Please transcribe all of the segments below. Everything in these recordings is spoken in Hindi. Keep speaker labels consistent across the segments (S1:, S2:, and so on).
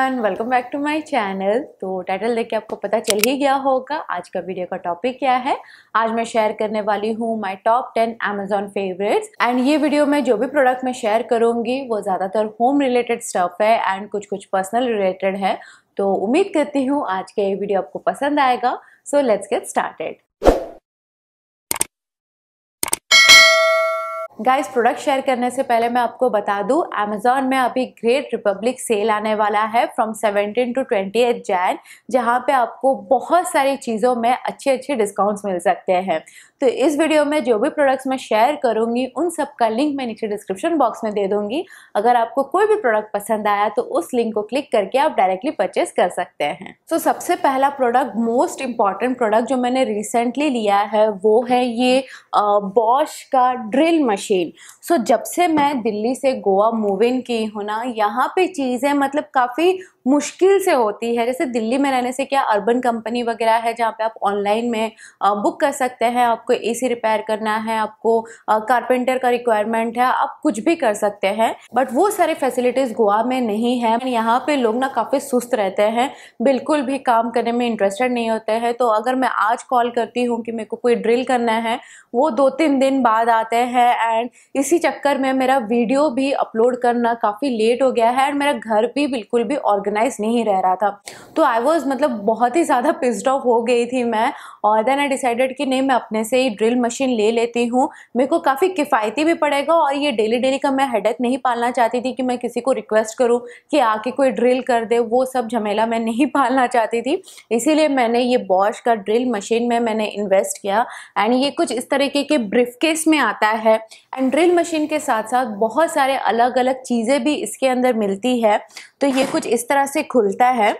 S1: everyone welcome back to my channel तो टाइटल देख के आपको पता चल ही गया होगा आज का वीडियो का टॉपिक क्या है आज मैं शेयर करने वाली हूँ my top ten Amazon favourites and ये वीडियो में जो भी प्रोडक्ट मैं शेयर करूँगी वो ज़्यादातर होम रिलेटेड स्टफ है एंड कुछ कुछ पर्सनल रिलेटेड है तो उम्मीद करती हूँ आज का ये वीडियो आपको पसंद आएगा so let's get started guys product share करने से पहले मैं आपको बता दूं अमेजोन में अभी ग्रेट रिपब्लिक सेल आने वाला है फ्रॉम 17 टू 28 जैन जहां पे आपको बहुत सारी चीज़ों में अच्छे अच्छे डिस्काउंट्स मिल सकते हैं तो इस वीडियो में जो भी प्रोडक्ट्स मैं शेयर करूंगी उन सब का लिंक मैं नीचे डिस्क्रिप्शन बॉक्स में दे दूंगी अगर आपको कोई भी प्रोडक्ट पसंद आया तो उस लिंक को क्लिक करके आप डायरेक्टली परचेस कर सकते हैं तो so, सबसे पहला प्रोडक्ट मोस्ट इम्पॉर्टेंट प्रोडक्ट जो मैंने रिसेंटली लिया है वो है ये बॉश का ड्रिल मशीन शेल सो so, जब से मैं दिल्ली से गोवा मूव इन की हूँ ना यहाँ पे चीज़ें मतलब काफ़ी मुश्किल से होती है जैसे दिल्ली में रहने से क्या अर्बन कंपनी वगैरह है जहाँ पे आप ऑनलाइन में बुक कर सकते हैं आपको एसी रिपेयर करना है आपको कारपेंटर का रिक्वायरमेंट है आप कुछ भी कर सकते हैं बट वो सारे फैसिलिटीज़ गोवा में नहीं है यहाँ पे लोग ना काफ़ी सुस्त रहते हैं बिल्कुल भी काम करने में इंटरेस्टेड नहीं होते हैं तो अगर मैं आज कॉल करती हूँ कि मेरे को कोई ड्रिल करना है वो दो तीन दिन बाद आते हैं एंड इसी चक्कर में मेरा वीडियो भी अपलोड करना काफ़ी लेट हो गया है एंड मेरा घर भी बिल्कुल भी ऑर्गेनाइज ऑर्गेनाइज नहीं रह रहा था तो आई वॉज मतलब बहुत ही ज़्यादा पिस्ड ऑफ हो गई थी मैं और देन आई डिसाइडेड कि नहीं मैं अपने से ही ड्रिल मशीन ले लेती हूँ मेरे को काफ़ी किफ़ायती भी पड़ेगा और ये डेली डेली का मैं हेडक नहीं पालना चाहती थी कि मैं किसी को रिक्वेस्ट करूँ कि आके कोई ड्रिल कर दे वो सब झमेला मैं नहीं पालना चाहती थी इसीलिए मैंने ये बॉश का ड्रिल मशीन में मैंने इन्वेस्ट किया एंड ये कुछ इस तरीके के ब्रीफकेस में आता है एंड ड्रिल मशीन के साथ साथ बहुत सारे अलग अलग चीज़ें भी इसके अंदर मिलती है तो ये कुछ इस तरह तरह से खुलता है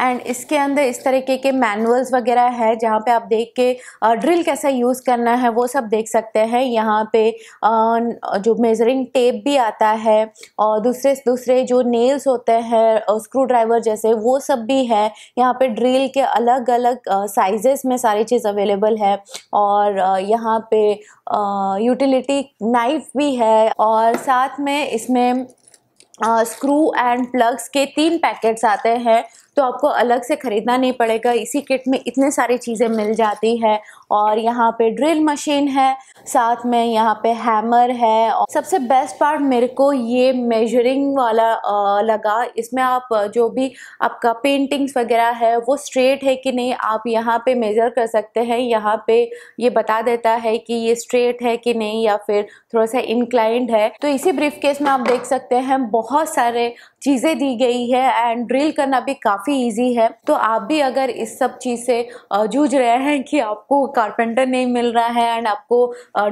S1: एंड इसके अंदर इस तरीके के मैनुअल्स वगैरह है जहाँ पे आप देख के ड्रिल कैसा यूज़ करना है वो सब देख सकते हैं यहाँ पे जो मेजरिंग टेप भी आता है और दूसरे दूसरे जो नेल्स होते हैं स्क्रू ड्राइवर जैसे वो सब भी है यहाँ पे ड्रिल के अलग अलग साइजेस में सारी चीज़ अवेलेबल है और यहाँ पे यूटिलिटी नाइफ भी है और साथ में इसमें स्क्रू एंड प्लग्स के तीन पैकेट्स आते हैं तो आपको अलग से ख़रीदना नहीं पड़ेगा इसी किट में इतने सारी चीज़ें मिल जाती है और यहाँ पे ड्रिल मशीन है साथ में यहाँ पे हैमर है और सबसे बेस्ट पार्ट मेरे को ये मेजरिंग वाला लगा इसमें आप जो भी आपका पेंटिंग्स वगैरह है वो स्ट्रेट है कि नहीं आप यहाँ पे मेज़र कर सकते हैं यहाँ पे ये बता देता है कि ये स्ट्रेट है कि नहीं या फिर थोड़ा सा इंक्लाइंड है तो इसी ब्रीफ केस में आप देख सकते हैं बहुत सारे चीज़ें दी गई है एंड ड्रिल करना भी काफ़ी काफ़ी ईजी है तो आप भी अगर इस सब चीज़ से जूझ रहे हैं कि आपको कारपेंटर नहीं मिल रहा है एंड आपको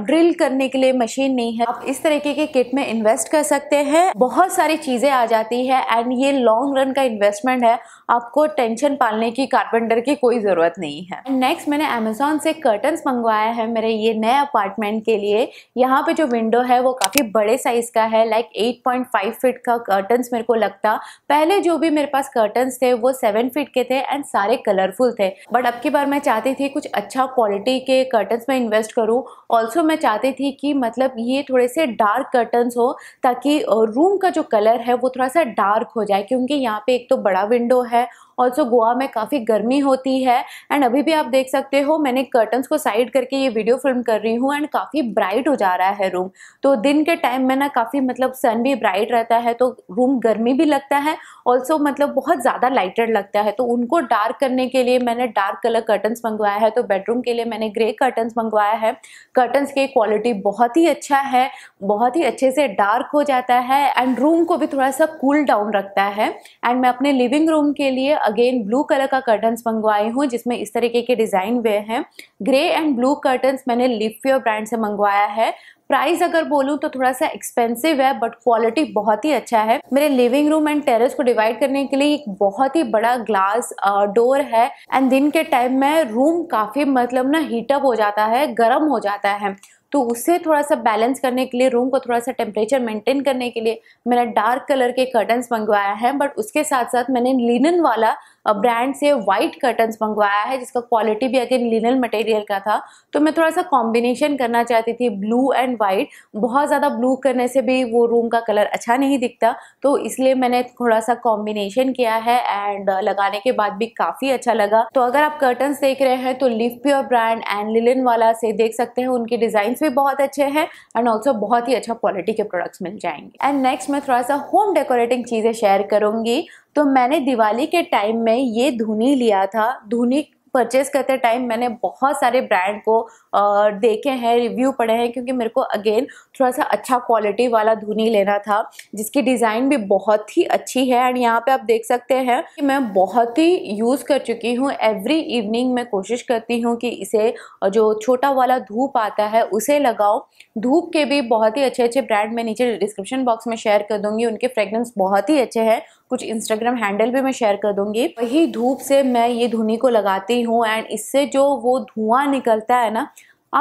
S1: ड्रिल करने के लिए मशीन नहीं है आप इस तरीके के किट में इन्वेस्ट कर सकते हैं बहुत सारी चीज़ें आ जाती है एंड ये लॉन्ग रन का इन्वेस्टमेंट है आपको टेंशन पालने की कारपेंटर की कोई ज़रूरत नहीं है नेक्स्ट मैंने अमेजोन से कर्टन्स मंगवाया है मेरे ये नए अपार्टमेंट के लिए यहाँ पे जो विंडो है वो काफ़ी बड़े साइज़ का है लाइक 8.5 फीट का कर्टन्स मेरे को लगता पहले जो भी मेरे पास कर्टन्स थे वो सेवन फीट के थे एंड सारे कलरफुल थे बट अब की बार मैं चाहती थी कुछ अच्छा क्वालिटी के कर्टन्स में इन्वेस्ट करूँ ऑल्सो मैं चाहती थी कि मतलब ये थोड़े से डार्क कर्टन्स हो ताकि रूम का जो कलर है वो थोड़ा सा डार्क हो जाए क्योंकि यहाँ पे एक तो बड़ा विंडो है ऑल्सो गोवा में काफ़ी गर्मी होती है एंड अभी भी आप देख सकते हो मैंने कर्टन्स को साइड करके ये वीडियो फिल्म कर रही हूँ एंड काफ़ी ब्राइट हो जा रहा है रूम तो दिन के टाइम में ना काफ़ी मतलब सन भी ब्राइट रहता है तो रूम गर्मी भी लगता है ऑल्सो मतलब बहुत ज़्यादा लाइटेड लगता है तो उनको डार्क करने के लिए मैंने डार्क कलर कर्टन्स मंगवाया है तो बेडरूम के लिए मैंने ग्रे कर्टन्स मंगवाया है कर्टन्स की क्वालिटी बहुत ही अच्छा है बहुत ही अच्छे से डार्क हो जाता है एंड रूम को भी थोड़ा सा कूल डाउन रखता है एंड मैं अपने लिविंग रूम के लिए अगेन ब्लू कलर का कर्टन्स मंगवाए हूँ जिसमें इस तरीके के डिज़ाइन हुए हैं ग्रे एंड ब्लू कर्टन्स मैंने लिफ्योर ब्रांड से मंगवाया है प्राइस अगर बोलूँ तो थोड़ा सा एक्सपेंसिव है बट क्वालिटी बहुत ही अच्छा है मेरे लिविंग रूम एंड टेरेस को डिवाइड करने के लिए एक बहुत ही बड़ा ग्लास डोर है एंड दिन के टाइम में रूम काफ़ी मतलब ना हीटअप हो जाता है गर्म हो जाता है तो उसे थोड़ा सा बैलेंस करने के लिए रूम को थोड़ा सा टेम्परेचर मेंटेन करने के लिए मैंने डार्क कलर के कर्टन्स मंगवाया है बट उसके साथ साथ मैंने लिनन वाला ब्रांड से वाइट कर्टन्स मंगवाया है जिसका क्वालिटी भी अगेन लिनन मटेरियल का था तो मैं थोड़ा सा कॉम्बिनेशन करना चाहती थी ब्लू एंड वाइट बहुत ज़्यादा ब्लू करने से भी वो रूम का कलर अच्छा नहीं दिखता तो इसलिए मैंने थोड़ा सा कॉम्बिनेशन किया है एंड लगाने के बाद भी काफ़ी अच्छा लगा तो अगर आप कर्टन्स देख रहे हैं तो लिफ्ट प्योर ब्रांड एंड लिनन वाला से देख सकते हैं उनके डिज़ाइन भी बहुत अच्छे हैं एंड ऑल्सो बहुत ही अच्छा क्वालिटी के प्रोडक्ट्स मिल जाएंगे एंड नेक्स्ट मैं थोड़ा सा होम डेकोरेटिंग चीज़ें शेयर करूँगी तो मैंने दिवाली के टाइम में ये धुनी लिया था धुनी परचेज करते टाइम मैंने बहुत सारे ब्रांड को देखे हैं रिव्यू पढ़े हैं क्योंकि मेरे को अगेन थोड़ा सा अच्छा क्वालिटी वाला धुनी लेना था जिसकी डिज़ाइन भी बहुत ही अच्छी है एंड यहाँ पे आप देख सकते हैं कि मैं बहुत ही यूज़ कर चुकी हूँ एवरी इवनिंग मैं कोशिश करती हूँ कि इसे जो छोटा वाला धूप आता है उसे लगाओ धूप के भी बहुत ही अच्छे अच्छे ब्रांड मैं नीचे डिस्क्रिप्शन बॉक्स में शेयर कर दूँगी उनके फ्रेगरेंस बहुत ही अच्छे हैं कुछ इंस्टाग्राम हैंडल भी मैं शेयर कर दूंगी वही धूप से मैं ये धुनी को लगाती हूँ एंड इससे जो वो धुआं निकलता है ना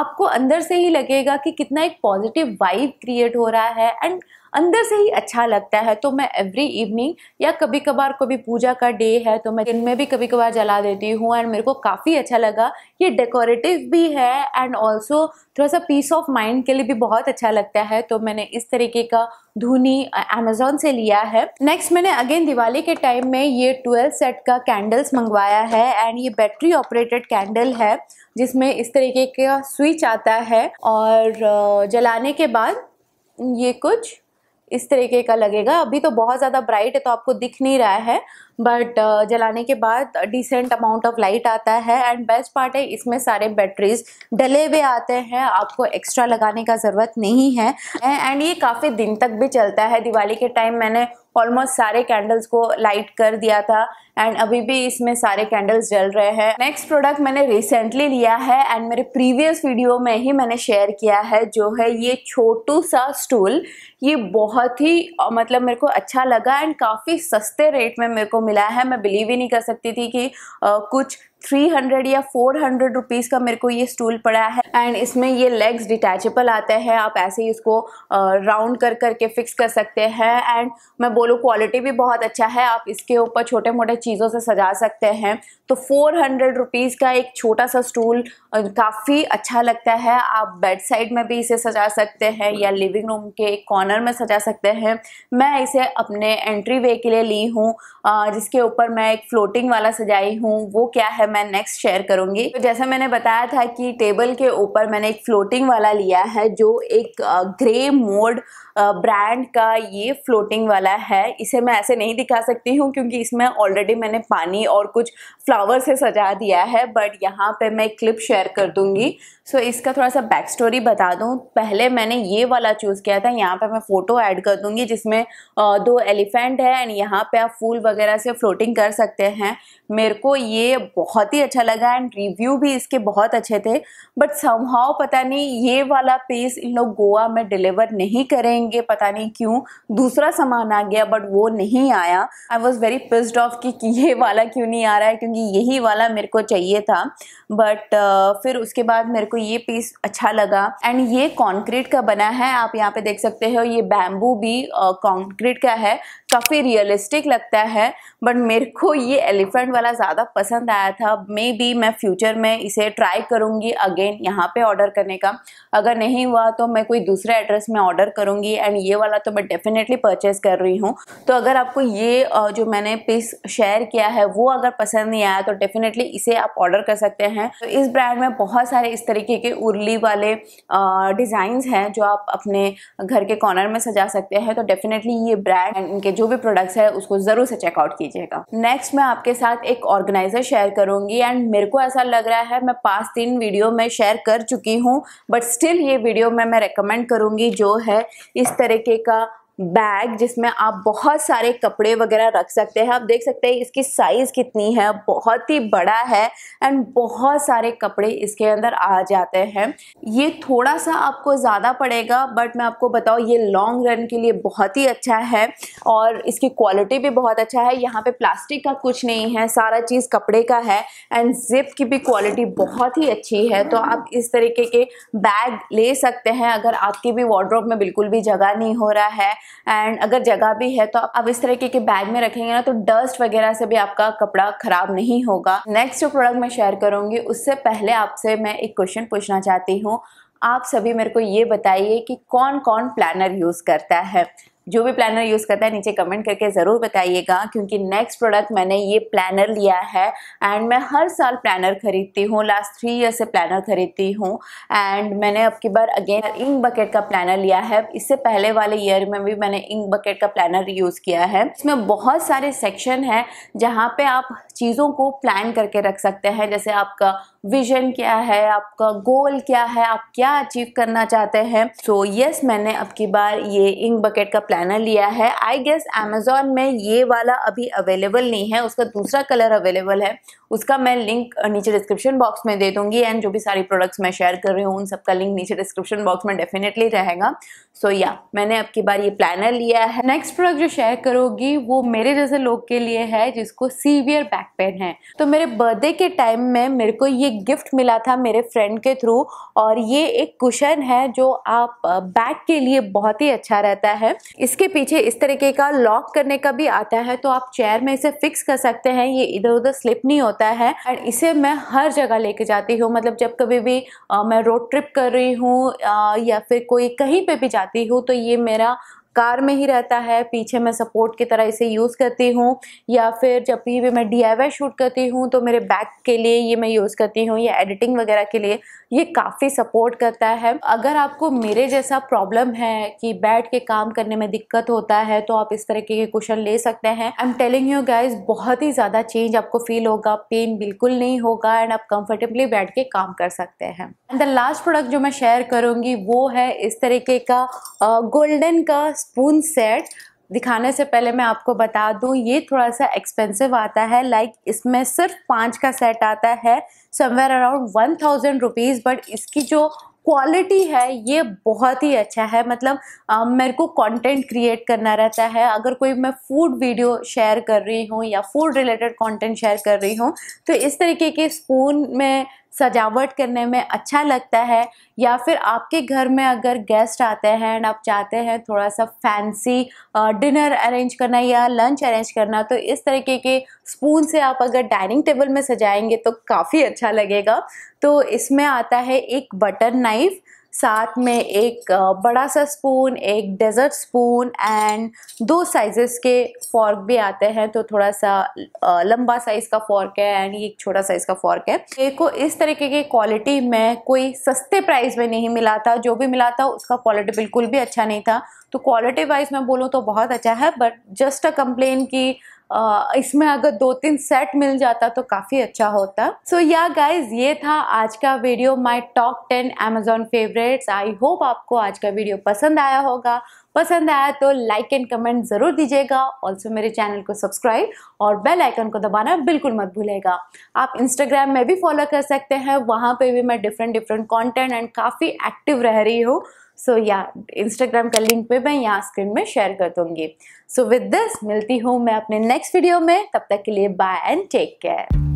S1: आपको अंदर से ही लगेगा कि कितना एक पॉजिटिव वाइब क्रिएट हो रहा है एंड अंदर से ही अच्छा लगता है तो मैं एवरी इवनिंग या कभी कभार कभी पूजा का डे है तो मैं दिन में भी कभी कभार जला देती हूँ एंड मेरे को काफ़ी अच्छा लगा ये डेकोरेटिव भी है एंड ऑल्सो थोड़ा सा पीस ऑफ माइंड के लिए भी बहुत अच्छा लगता है तो मैंने इस तरीके का धुनी अमेजोन से लिया है नेक्स्ट मैंने अगेन दिवाली के टाइम में ये ट्वेल्थ सेट का कैंडल्स मंगवाया है एंड ये बैटरी ऑपरेटेड कैंडल है जिसमें इस तरीके का स्विच आता है और जलाने के बाद ये कुछ इस तरीके का लगेगा अभी तो बहुत ज़्यादा ब्राइट है तो आपको दिख नहीं रहा है बट uh, जलाने के बाद डिसेंट अमाउंट ऑफ लाइट आता है एंड बेस्ट पार्ट है इसमें सारे बैटरीज डले हुए आते हैं आपको एक्स्ट्रा लगाने का ज़रूरत नहीं है एंड ये काफ़ी दिन तक भी चलता है दिवाली के टाइम मैंने ऑलमोस्ट सारे कैंडल्स को लाइट कर दिया था एंड अभी भी इसमें सारे कैंडल्स जल रहे हैं नेक्स्ट प्रोडक्ट मैंने रिसेंटली लिया है एंड मेरे प्रीवियस वीडियो में ही मैंने शेयर किया है जो है ये छोटू सा स्टूल ये बहुत ही मतलब मेरे को अच्छा लगा एंड काफ़ी सस्ते रेट में मेरे को मिला है मैं बिलीव ही नहीं कर सकती थी कि कुछ थ्री हंड्रेड या फोर हंड्रेड रुपीज़ का मेरे को ये स्टूल पड़ा है एंड इसमें ये लेग्स डिटैचेबल आते हैं आप ऐसे ही इसको राउंड कर करके फिक्स कर सकते हैं एंड मैं बोलूँ क्वालिटी भी बहुत अच्छा है आप इसके ऊपर छोटे मोटे चीज़ों से सजा सकते हैं तो फोर हंड्रेड रुपीज़ का एक छोटा सा स्टूल काफ़ी अच्छा लगता है आप बेड साइड में भी इसे सजा सकते हैं या लिविंग रूम के कॉर्नर में सजा सकते हैं मैं इसे अपने एंट्री वे के लिए ली हूँ जिसके ऊपर मैं एक फ्लोटिंग वाला सजाई हूँ वो क्या है मैं नेक्स्ट शेयर करूंगी तो जैसा मैंने बताया था कि टेबल के ऊपर मैंने एक फ्लोटिंग वाला लिया है जो एक ग्रे मोड ब्रांड का ये फ्लोटिंग वाला है इसे मैं ऐसे नहीं दिखा सकती हूँ क्योंकि इसमें ऑलरेडी मैंने पानी और कुछ फ्लावर से सजा दिया है बट यहाँ पे मैं क्लिप शेयर कर दूंगी सो so, इसका थोड़ा सा बैक स्टोरी बता दूँ पहले मैंने ये वाला चूज़ किया था यहाँ पे मैं फ़ोटो ऐड कर दूंगी जिसमें दो एलिफेंट है एंड यहाँ पे आप फूल वगैरह से फ्लोटिंग कर सकते हैं मेरे को ये बहुत बहुत ही अच्छा लगा एंड रिव्यू भी इसके बहुत अच्छे थे बट समहाव पता नहीं ये वाला पेस इन लोग गोवा में डिलीवर नहीं करेंगे पता नहीं क्यों दूसरा सामान आ गया बट वो नहीं आया I was very pissed off कि ये वाला क्यों नहीं आ रहा है क्योंकि यही वाला मेरे को चाहिए था बट uh, फिर उसके बाद मेरे को ये पीस अच्छा लगा एंड ये कॉन्क्रीट का बना है आप यहाँ पे देख सकते हो ये बैम्बू भी कॉन्क्रीट uh, का है काफ़ी रियलिस्टिक लगता है बट मेरे को ये एलिफेंट वाला ज़्यादा पसंद आया था मे बी मैं फ्यूचर में इसे ट्राई करूँगी अगेन यहाँ पे ऑर्डर करने का अगर नहीं हुआ तो मैं कोई दूसरे एड्रेस में ऑर्डर करूँगी एंड ये वाला तो मैं डेफिनेटली परचेज कर रही हूँ तो अगर आपको ये जो मैंने पीस शेयर किया है वो अगर पसंद नहीं आया तो डेफिनेटली इसे आप ऑर्डर कर सकते हैं तो इस ब्रांड में बहुत सारे इस तरीके के उर्ली वाले डिज़ाइंस हैं जो आप अपने घर के कॉर्नर में सजा सकते हैं तो डेफिनेटली ये ब्रांड इनके जो भी प्रोडक्ट्स है उसको ज़रूर से चेकआउट कीजिए कीजिएगा नेक्स्ट मैं आपके साथ एक ऑर्गेनाइजर शेयर करूंगी एंड मेरे को ऐसा लग रहा है मैं पास तीन वीडियो में शेयर कर चुकी हूँ बट स्टिल ये वीडियो में मैं रिकमेंड करूंगी जो है इस तरीके का बैग जिसमें आप बहुत सारे कपड़े वगैरह रख सकते हैं आप देख सकते हैं इसकी साइज़ कितनी है बहुत ही बड़ा है एंड बहुत सारे कपड़े इसके अंदर आ जाते हैं ये थोड़ा सा आपको ज़्यादा पड़ेगा बट मैं आपको बताऊँ ये लॉन्ग रन के लिए बहुत ही अच्छा है और इसकी क्वालिटी भी बहुत अच्छा है यहाँ पे प्लास्टिक का कुछ नहीं है सारा चीज़ कपड़े का है एंड जिप की भी क्वालिटी बहुत ही अच्छी है तो आप इस तरीके के बैग ले सकते हैं अगर आपकी भी वार्ड्रोब में बिल्कुल भी जगह नहीं हो रहा है एंड अगर जगह भी है तो आप इस तरीके के बैग में रखेंगे ना तो डस्ट वगैरह से भी आपका कपड़ा खराब नहीं होगा नेक्स्ट जो प्रोडक्ट मैं शेयर करूंगी उससे पहले आपसे मैं एक क्वेश्चन पूछना चाहती हूँ आप सभी मेरे को ये बताइए कि कौन कौन प्लानर यूज़ करता है जो भी प्लानर यूज़ करता है नीचे कमेंट करके ज़रूर बताइएगा क्योंकि नेक्स्ट प्रोडक्ट मैंने ये प्लानर लिया है एंड मैं हर साल प्लानर खरीदती हूँ लास्ट थ्री ईयर से प्लानर खरीदती हूँ एंड मैंने अब की बार अगेन इंक बकेट का प्लानर लिया है इससे पहले वाले ईयर में भी मैंने इंक बकेट का प्लानर यूज़ किया है इसमें बहुत सारे सेक्शन हैं जहाँ पर आप चीज़ों को प्लान करके रख सकते हैं जैसे आपका विजन क्या है आपका गोल क्या है आप क्या अचीव करना चाहते हैं सो so, यस yes, मैंने अब की बार ये इंक बकेट का प्लानर लिया है आई गेस अमेजोन में ये वाला अभी अवेलेबल नहीं है उसका दूसरा कलर अवेलेबल है उसका मैं लिंक नीचे डिस्क्रिप्शन बॉक्स में दे दूंगी एंड जो भी सारी प्रोडक्ट्स मैं शेयर कर रही हूँ उन सबका लिंक नीचे डिस्क्रिप्शन बॉक्स में डेफिनेटली रहेगा सो so, या yeah, मैंने अब की बार ये प्लानर लिया है नेक्स्ट प्रोडक्ट जो शेयर करूँगी वो मेरे जैसे लोग के लिए है जिसको सीवियर बैक पेन है तो मेरे बर्थडे के टाइम में मेरे को ये एक गिफ्ट मिला था मेरे फ्रेंड के थ्रू और ये एक कुशन है जो आप बैक के लिए बहुत ही अच्छा रहता है इसके पीछे इस तरीके का लॉक करने का भी आता है तो आप चेयर में इसे फिक्स कर सकते हैं ये इधर उधर स्लिप नहीं होता है और इसे मैं हर जगह लेके जाती हूँ मतलब जब कभी भी आ, मैं रोड ट्रिप कर रही हूँ या फिर कोई कहीं पर भी जाती हूँ तो ये मेरा कार में ही रहता है पीछे मैं सपोर्ट की तरह इसे यूज़ करती हूँ या फिर जब भी मैं डी शूट करती हूँ तो मेरे बैक के लिए ये मैं यूज़ करती हूँ या एडिटिंग वगैरह के लिए ये काफ़ी सपोर्ट करता है अगर आपको मेरे जैसा प्रॉब्लम है कि बैठ के काम करने में दिक्कत होता है तो आप इस तरीके के क्वेश्चन ले सकते हैं I am telling you guys बहुत ही ज़्यादा चेंज आपको फील होगा पेन बिल्कुल नहीं होगा एंड आप कंफर्टेबली बैठ के काम कर सकते हैं एंड द लास्ट प्रोडक्ट जो मैं शेयर करूँगी वो है इस तरीके का गोल्डन का स्पून सेट दिखाने से पहले मैं आपको बता दूं ये थोड़ा सा एक्सपेंसिव आता है लाइक इसमें सिर्फ पाँच का सेट आता है somewhere around one thousand rupees but इसकी जो क्वालिटी है ये बहुत ही अच्छा है मतलब आ, मेरे को कंटेंट क्रिएट करना रहता है अगर कोई मैं फूड वीडियो शेयर कर रही हूँ या फूड रिलेटेड कंटेंट शेयर कर रही हूँ तो इस तरीके के स्पून में सजावट करने में अच्छा लगता है या फिर आपके घर में अगर गेस्ट आते हैं एंड आप चाहते हैं थोड़ा सा फैंसी डिनर अरेंज करना या लंच अरेंज करना तो इस तरीके के स्पून से आप अगर डाइनिंग टेबल में सजाएंगे तो काफ़ी अच्छा लगेगा तो इसमें आता है एक बटर नाइफ़ साथ में एक बड़ा सा स्पून एक डेजर्ट स्पून एंड दो साइजेस के फॉर्क भी आते हैं तो थोड़ा सा लंबा साइज़ का फॉर्क है एंड ये एक छोटा साइज़ का फॉर्क है मेरे को इस तरीके की क्वालिटी में कोई सस्ते प्राइस में नहीं मिला था जो भी मिला था उसका क्वालिटी बिल्कुल भी अच्छा नहीं था तो क्वालिटी वाइज मैं बोलूँ तो बहुत अच्छा है बट जस्ट अ कंप्लेन की इसमें अगर दो तीन सेट मिल जाता तो काफ़ी अच्छा होता सो या गाइज ये था आज का video my top ten Amazon favourites I hope आपको आज का वीडियो पसंद आया होगा पसंद आया तो लाइक एंड कमेंट ज़रूर दीजिएगा ऑल्सो मेरे चैनल को सब्सक्राइब और बेल आइकन को दबाना बिल्कुल मत भूलेगा आप इंस्टाग्राम में भी फॉलो कर सकते हैं वहाँ पे भी मैं डिफरेंट डिफरेंट कंटेंट एंड काफ़ी एक्टिव रह रही हूँ सो या इंस्टाग्राम का लिंक पे मैं यहाँ स्क्रीन में शेयर कर दूंगी सो विद दिस मिलती हूँ मैं अपने नेक्स्ट वीडियो में तब तक के लिए बाय एंड टेक केयर